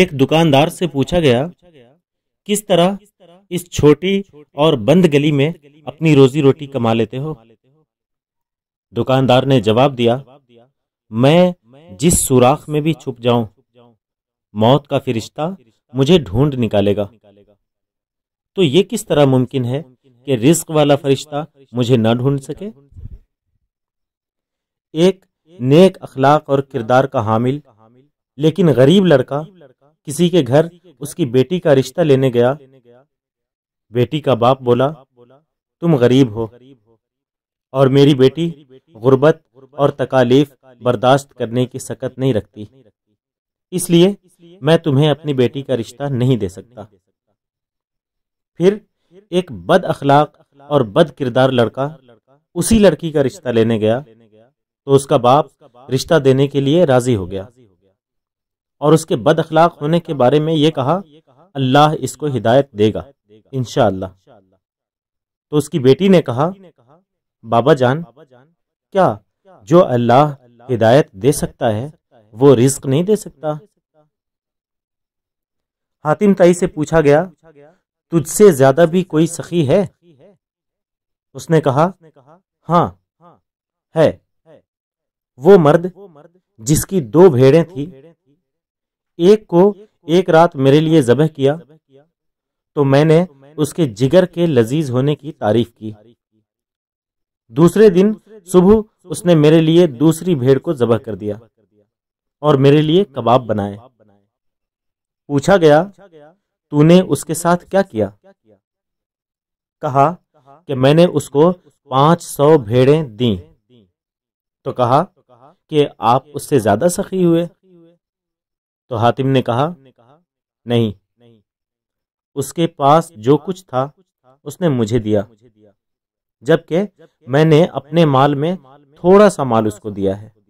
एक दुकानदार से पूछा गया किस तरह इस छोटी और बंद गली में अपनी रोजी रोटी कमा लेते हो दुकानदार ने जवाब दिया मैं जिस सुराख में भी छुप जाऊं मौत का फिरिश्ता मुझे ढूंढ निकालेगा तो ये किस तरह मुमकिन है कि रिस्क वाला फरिश्ता मुझे न ढूंढ सके एक नेक अखलाक और किरदार का हामिल लेकिन गरीब लड़का किसी के घर उसकी बेटी का रिश्ता लेने गया बेटी का बाप बोला तुम गरीब हो और मेरी बेटी गुर्बत और तकालीफ बर्दाश्त करने की सकत नहीं रखती इसलिए मैं तुम्हें अपनी बेटी का रिश्ता नहीं दे सकता फिर एक बद अखलाक और बद किरदार लड़का उसी लड़की का रिश्ता लेने गया तो उसका बाप रिश्ता देने के लिए राजी हो गया और उसके बद अखलाक होने के बारे में ये कहा अल्लाह इसको हिदायत देगा इन तो उसकी बेटी ने कहा बाबा जान क्या जो अल्लाह हिदायत दे सकता है वो रिस्क नहीं दे सकता हातिम ताई से पूछा गया तुझसे ज्यादा भी कोई सखी है उसने कहा हाँ है वो मर्द जिसकी दो भेड़ें थी एक को एक रात मेरे लिए जबह किया तो मैंने उसके जिगर के लजीज होने की तारीफ की दूसरे दिन सुबह उसने मेरे लिए दूसरी भेड़ को जबह कर दिया और मेरे लिए कबाब बनाए पूछा गया तूने उसके साथ क्या किया कहा कि मैंने उसको पांच सौ भेड़ें दी तो कहा कि आप उससे ज्यादा सखी हुए तो हातिम ने कहा नहीं उसके पास जो कुछ था उसने मुझे दिया जबकि मैंने अपने माल में थोड़ा सा माल उसको दिया है